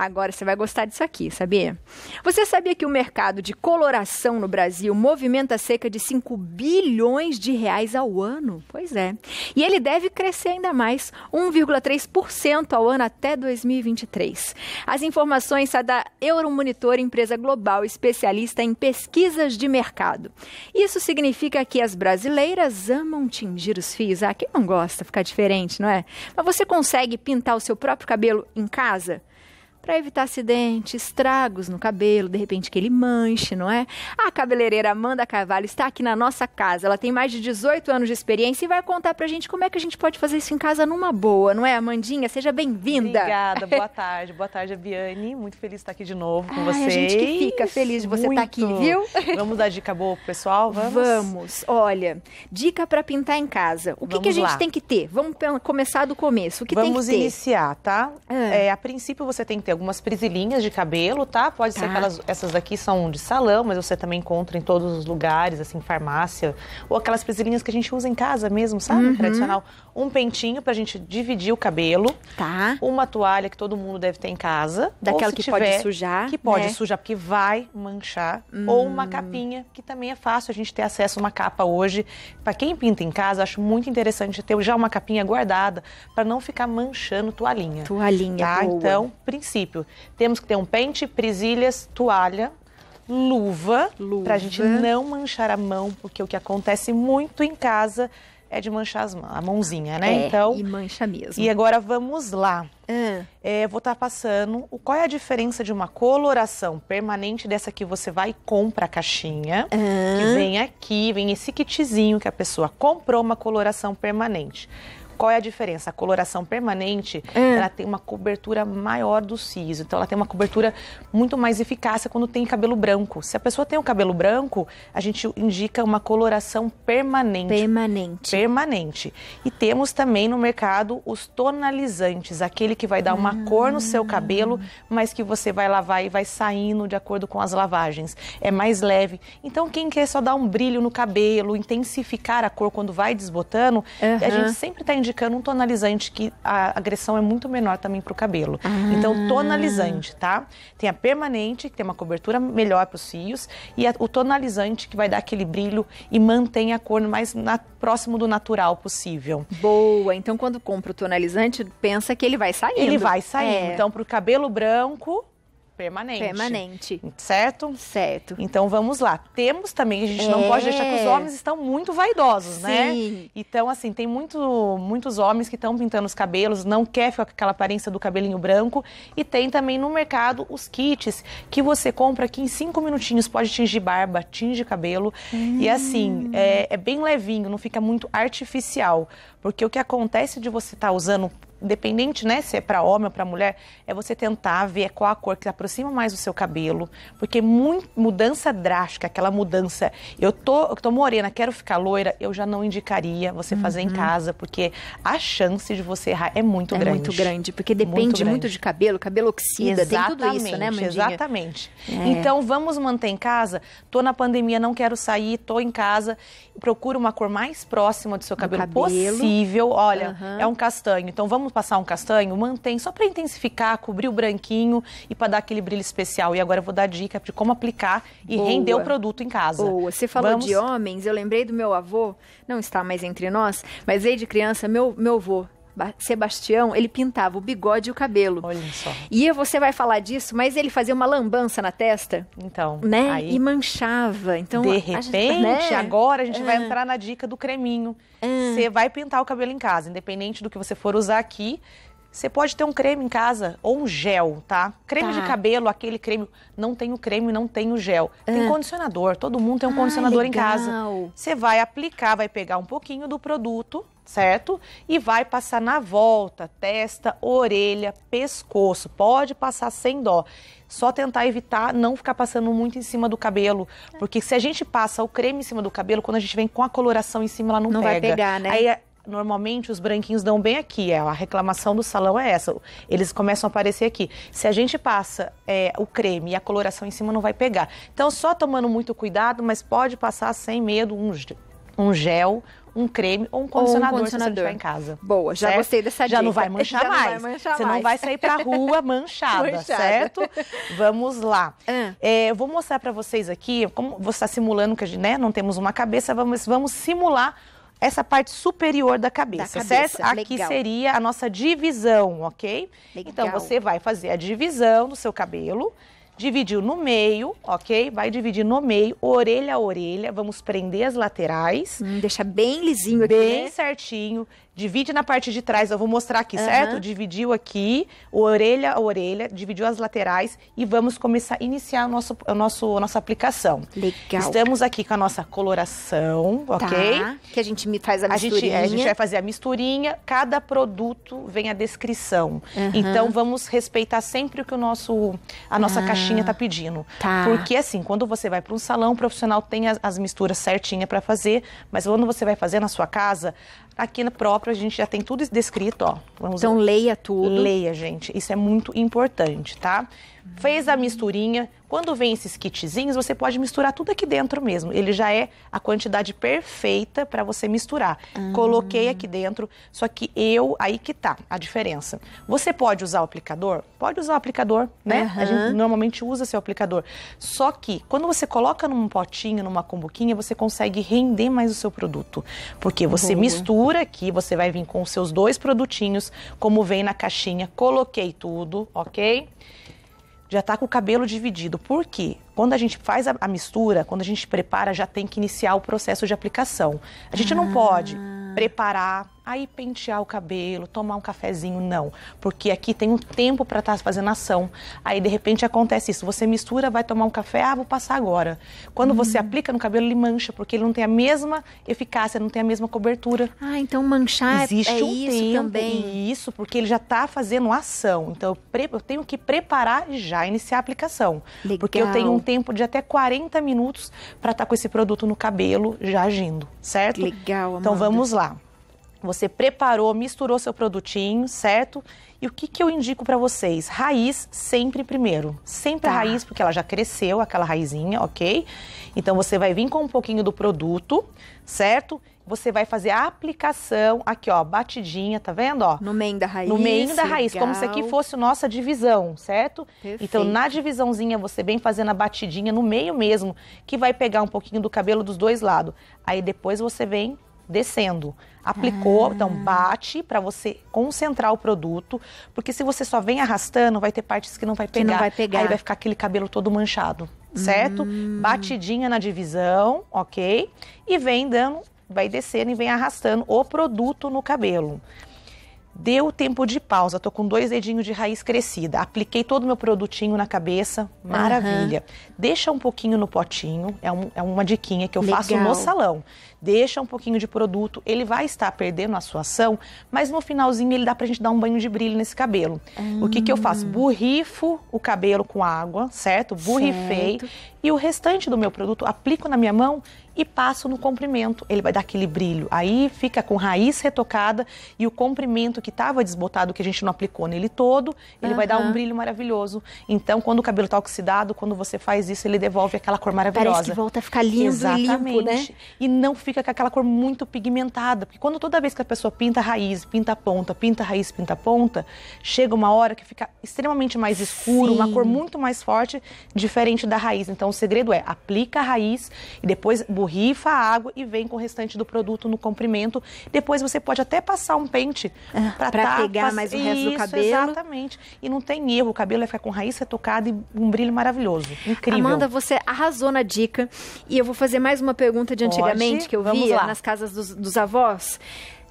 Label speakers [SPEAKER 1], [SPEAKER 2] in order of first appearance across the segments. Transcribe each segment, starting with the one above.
[SPEAKER 1] Agora você vai gostar disso aqui, sabia? Você sabia que o mercado de coloração no Brasil movimenta cerca de 5 bilhões de reais ao ano? Pois é. E ele deve crescer ainda mais, 1,3% ao ano até 2023. As informações são da Euromonitor, empresa global especialista em pesquisas de mercado. Isso significa que as brasileiras amam tingir os fios. Ah, quem não gosta? Ficar diferente, não é? Mas você consegue pintar o seu próprio cabelo em casa? para evitar acidentes, estragos no cabelo, de repente que ele manche, não é? A cabeleireira Amanda Carvalho está aqui na nossa casa. Ela tem mais de 18 anos de experiência e vai contar pra gente como é que a gente pode fazer isso em casa numa boa, não é, Amandinha? Seja bem-vinda. Obrigada,
[SPEAKER 2] boa tarde. Boa tarde, Biane. Muito feliz de estar aqui de novo com Ai, vocês. A gente que fica
[SPEAKER 1] feliz de você Muito. estar aqui, viu?
[SPEAKER 2] Vamos dar dica boa pro pessoal, vamos? Vamos.
[SPEAKER 1] Olha, dica para pintar em casa. O que, que a gente lá. tem que ter? Vamos começar do começo. O que vamos tem que ter? Vamos iniciar, tá? Ah. É,
[SPEAKER 2] a princípio você tem que ter algumas presilhinhas de cabelo, tá? Pode tá. ser aquelas, essas daqui são de salão, mas você também encontra em todos os lugares, assim, farmácia, ou aquelas presilhinhas que a gente usa em casa mesmo, sabe? Uhum. Tradicional um pentinho pra gente dividir o cabelo. Tá. Uma toalha que todo mundo deve ter em casa. Daquela que tiver, pode sujar. Que pode né? sujar, porque vai manchar. Hum. Ou uma hum. capinha, que também é fácil a gente ter acesso a uma capa hoje. para quem pinta em casa, acho muito interessante ter já uma capinha guardada para não ficar manchando toalhinha. Toalhinha, tá? Boa. Então, princípio. Temos que ter um pente, presilhas, toalha luva, luva. para a gente não manchar a mão, porque o que acontece muito em casa é de manchar as, a mãozinha, né? É, então, e mancha
[SPEAKER 1] mesmo. E agora
[SPEAKER 2] vamos lá. Ah. É, vou estar tá passando o, qual é a diferença de uma coloração permanente dessa que você vai e compra a caixinha, ah. que vem aqui, vem esse kitzinho que a pessoa comprou uma coloração permanente qual é a diferença? A coloração permanente, é. ela tem uma cobertura maior do siso. Então, ela tem uma cobertura muito mais eficácia quando tem cabelo branco. Se a pessoa tem o cabelo branco, a gente indica uma coloração permanente. Permanente. Permanente. E temos também no mercado os tonalizantes, aquele que vai dar uma ah. cor no seu cabelo, mas que você vai lavar e vai saindo de acordo com as lavagens. É mais leve. Então, quem quer só dar um brilho no cabelo, intensificar a cor quando vai desbotando, uhum. a gente sempre está indicando indicando um tonalizante que a agressão é muito menor também para o cabelo. Ah. Então, tonalizante, tá? Tem a permanente, que tem uma cobertura melhor para os fios, e a, o tonalizante, que vai dar aquele brilho e mantém a cor mais na, próximo do natural possível. Boa! Então, quando compra o tonalizante, pensa que ele vai sair Ele vai sair É. Então, para o cabelo branco, Permanente. Permanente. Certo? Certo. Então vamos lá. Temos também, a gente é. não pode deixar que os é. homens estão muito vaidosos, né? Sim. né? Então, assim, tem muito, muitos homens que estão pintando os cabelos, não quer ficar com aquela aparência do cabelinho branco. E tem também no mercado os kits que você compra que em cinco minutinhos pode tingir barba, tinge cabelo. Hum. E assim, hum. é, é bem levinho, não fica muito artificial. Porque o que acontece de você estar tá usando independente, né, se é para homem ou para mulher, é você tentar ver qual a cor que aproxima mais o seu cabelo, porque mudança drástica, aquela mudança, eu tô, eu tô morena, quero ficar loira, eu já não indicaria você uhum. fazer em uhum. casa, porque a chance de você errar é muito é grande. É muito
[SPEAKER 1] grande, porque depende muito, grande. muito de cabelo, cabelo oxida, exatamente, tem tudo isso, né, Mandinha? Exatamente.
[SPEAKER 2] É. Então vamos manter em casa, tô na pandemia, não quero sair, tô em casa, procura uma cor mais próxima do seu cabelo, cabelo. possível. Olha, uhum. é um castanho. Então vamos vamos passar um castanho, mantém só para intensificar, cobrir o branquinho e para dar aquele brilho especial. E agora eu vou dar
[SPEAKER 1] dica de como aplicar e Boa. render o produto em casa. Boa. Você falou vamos... de homens, eu lembrei do meu avô, não está mais entre nós, mas desde criança, meu, meu avô Sebastião, ele pintava o bigode e o cabelo. Olha só. E você vai falar disso, mas ele fazia uma lambança na testa. Então. Né? Aí, e manchava. Então, de repente, gente, né? agora a gente ah. vai entrar
[SPEAKER 2] na dica do creminho. Ah. Você vai pintar o cabelo em casa, independente do que você for usar aqui. Você pode ter um creme em casa ou um gel, tá? Creme tá. de cabelo, aquele creme. Não tem o creme, não tem o gel. Tem ah. condicionador, todo mundo tem um ah, condicionador legal. em casa. Você vai aplicar, vai pegar um pouquinho do produto, certo? E vai passar na volta, testa, orelha, pescoço. Pode passar sem dó. Só tentar evitar não ficar passando muito em cima do cabelo. Porque se a gente passa o creme em cima do cabelo, quando a gente vem com a coloração em cima, ela não, não pega. Não vai pegar, né? Aí, normalmente os branquinhos dão bem aqui. É, a reclamação do salão é essa. Eles começam a aparecer aqui. Se a gente passa é, o creme e a coloração em cima, não vai pegar. Então, só tomando muito cuidado, mas pode passar sem medo um, um gel, um creme ou um condicionador, ou um condicionador. se você em casa. Boa, já certo? gostei dessa dica. Já não vai manchar mais. vai manchar você mais. não vai sair pra rua manchada, manchada. certo? Vamos lá. Hum. É, eu vou mostrar para vocês aqui, como você está simulando que né, não temos uma cabeça, vamos, vamos simular essa parte superior da cabeça, da cabeça. certo? Aqui seria a nossa divisão, ok? Então, Legal. Então você vai fazer a divisão do seu cabelo dividiu no meio, ok? Vai dividir no meio, orelha a orelha. Vamos prender as laterais. Hum, deixar bem lisinho aqui. Bem né? certinho divide na parte de trás, eu vou mostrar aqui, uhum. certo? Dividiu aqui, orelha a orelha, dividiu as laterais e vamos começar a iniciar o nosso, o nosso, a nossa aplicação. Legal. Estamos aqui com a nossa coloração, tá. ok? Que a gente faz a misturinha. A gente, é, a gente vai fazer a misturinha, cada produto vem a descrição. Uhum. Então vamos respeitar sempre o que o nosso, a nossa ah. caixinha tá pedindo. Tá. Porque assim, quando você vai para um salão, o profissional tem as, as misturas certinha para fazer, mas quando você vai fazer na sua casa, Aqui no próprio a gente já tem tudo descrito, ó. Vamos então ver. leia tudo. Leia, gente. Isso é muito importante, tá? Fez a misturinha, quando vem esses kitzinhos, você pode misturar tudo aqui dentro mesmo. Ele já é a quantidade perfeita para você misturar. Ah. Coloquei aqui dentro, só que eu, aí que tá a diferença. Você pode usar o aplicador? Pode usar o aplicador, né? Uhum. A gente normalmente usa seu aplicador. Só que quando você coloca num potinho, numa cumbuquinha, você consegue render mais o seu produto. Porque você uhum. mistura aqui, você vai vir com os seus dois produtinhos, como vem na caixinha. Coloquei tudo, ok? já tá com o cabelo dividido. Por quê? Quando a gente faz a, a mistura, quando a gente prepara, já tem que iniciar o processo de aplicação. A gente ah. não pode preparar aí pentear o cabelo, tomar um cafezinho, não. Porque aqui tem um tempo para estar tá fazendo ação. Aí de repente acontece isso. Você mistura, vai tomar um café, ah, vou passar agora. Quando uhum. você aplica no cabelo, ele mancha, porque ele não tem a mesma eficácia, não tem a mesma cobertura. Ah, então manchar é Existe é um isso tempo, também. Isso, porque ele já está fazendo ação. Então eu, tenho que preparar e já iniciar a aplicação. Legal. Porque eu tenho um tempo de até 40 minutos para estar tá com esse produto no cabelo já agindo, certo? Legal, Então vamos lá. Você preparou, misturou seu produtinho, certo? E o que, que eu indico para vocês? Raiz sempre primeiro. Sempre tá. a raiz, porque ela já cresceu, aquela raizinha, ok? Então você vai vir com um pouquinho do produto, certo? Você vai fazer a aplicação aqui, ó, batidinha, tá vendo, ó? No meio da raiz. No meio da raiz, legal. como se aqui fosse nossa divisão, certo? Perfeito. Então, na divisãozinha, você vem fazendo a batidinha no meio mesmo, que vai pegar um pouquinho do cabelo dos dois lados. Aí depois você vem descendo. Aplicou, ah. então bate para você concentrar o produto, porque se você só vem arrastando, vai ter partes que não vai pegar. Que não vai pegar. Aí vai ficar aquele cabelo todo manchado, certo? Hum. Batidinha na divisão, ok? E vem dando, vai descendo e vem arrastando o produto no cabelo. Deu o tempo de pausa, tô com dois dedinhos de raiz crescida. Apliquei todo o meu produtinho na cabeça, maravilha. Uhum. Deixa um pouquinho no potinho, é, um, é uma diquinha que eu Legal. faço no salão. Deixa um pouquinho de produto, ele vai estar perdendo a sua ação, mas no finalzinho ele dá pra gente dar um banho de brilho nesse cabelo. Uhum. O que que eu faço? Ah. Burrifo o cabelo com água, certo? Burrifei. Certo. E o restante do meu produto aplico na minha mão e passo no comprimento. Ele vai dar aquele brilho. Aí fica com raiz retocada e o comprimento que estava desbotado, que a gente não aplicou nele todo, ele uhum. vai dar um brilho maravilhoso. Então, quando o cabelo está oxidado, quando você faz isso, ele devolve aquela cor maravilhosa. Parece que volta a ficar liso Exatamente. e limpo, né? E não fica com aquela cor muito pigmentada. Porque quando toda vez que a pessoa pinta a raiz, pinta a ponta, pinta a raiz, pinta a ponta, chega uma hora que fica extremamente mais escuro, Sim. uma cor muito mais forte, diferente da raiz. Então, o segredo é aplica a raiz e depois borrifa a água e vem com o restante do produto no comprimento. Depois você pode até passar um pente é, para tá, pegar mais o resto Isso, do cabelo. Exatamente. E não tem erro, o cabelo vai ficar com raiz retocada e um brilho maravilhoso.
[SPEAKER 1] Incrível. Amanda, você arrasou na dica. E eu vou fazer mais uma pergunta de antigamente pode? que eu via lá. nas casas dos, dos avós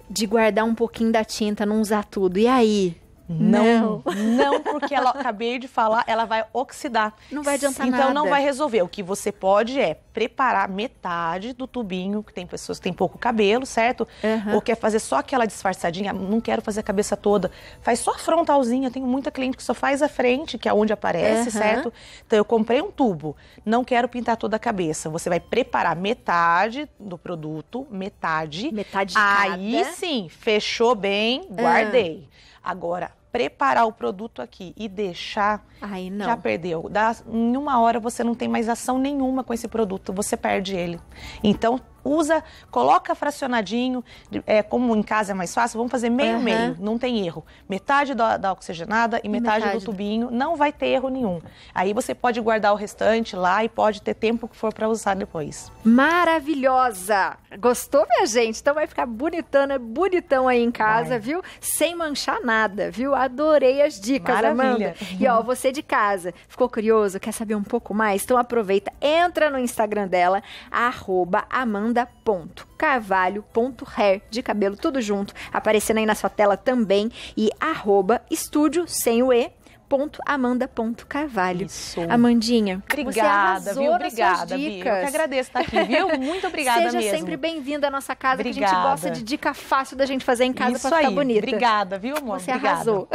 [SPEAKER 1] de guardar um pouquinho da tinta, não usar tudo. E aí? Não, não, porque ela
[SPEAKER 2] acabei de falar, ela vai oxidar. Não vai adiantar então, nada. Então não vai resolver. O que você pode é preparar metade do tubinho, que tem pessoas que têm pouco cabelo, certo? Uhum. Ou quer fazer só aquela disfarçadinha, não quero fazer a cabeça toda. Faz só a frontalzinha, eu tenho muita cliente que só faz a frente, que é onde aparece, uhum. certo? Então eu comprei um tubo, não quero pintar toda a cabeça. Você vai preparar metade do produto, metade. Metade de Aí cada. sim, fechou bem, ah. guardei. Uhum. Agora, preparar o produto aqui e deixar, Ai, já perdeu. Dá, em uma hora você não tem mais ação nenhuma com esse produto, você perde ele. Então, usa, coloca fracionadinho, é, como em casa é mais fácil, vamos fazer meio-meio, uhum. não tem erro. Metade da, da oxigenada e metade, metade, do tubinho, não vai ter erro nenhum. Aí você pode guardar o restante lá e pode ter tempo que for para usar depois.
[SPEAKER 1] Maravilhosa! Gostou, minha gente? Então vai ficar bonitana bonitão aí em casa, vai. viu? Sem manchar nada, viu? Adorei as dicas, Maravilha. Amanda. E ó, você de casa, ficou curioso, quer saber um pouco mais? Então aproveita, entra no Instagram dela, arroba Amanda amanda.carvalho.hair, de cabelo tudo junto, aparecendo aí na sua tela também, e arroba estúdio sem o E, amanda.carvalho. Isso. Amandinha, obrigada, viu? Obrigada, dicas. Bia. Eu que agradeço estar tá aqui, viu? Muito obrigada Seja mesmo. sempre bem-vinda à nossa casa, obrigada. que a gente gosta de dica fácil da gente fazer em casa para ficar bonita. Obrigada, viu, amor? Você obrigada. arrasou.